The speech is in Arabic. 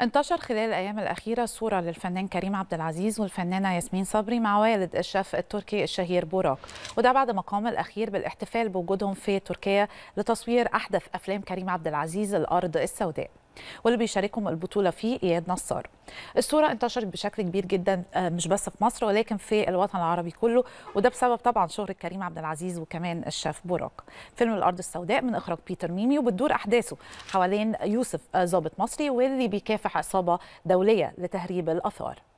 انتشر خلال الايام الاخيره صوره للفنان كريم عبد العزيز والفنانه ياسمين صبري مع والد الشيف التركي الشهير بوراك وده بعد ما قام الاخير بالاحتفال بوجودهم في تركيا لتصوير احدث افلام كريم عبد العزيز الارض السوداء واللي بيشاركهم البطوله فيه اياد نصار الصوره انتشرت بشكل كبير جدا آه، مش بس في مصر ولكن في الوطن العربي كله وده بسبب طبعا شهره كريم عبد العزيز وكمان الشيف براك فيلم الارض السوداء من اخراج بيتر ميمي وبتدور احداثه حوالين يوسف آه، ضابط مصري واللي بيكافح عصابه دوليه لتهريب الاثار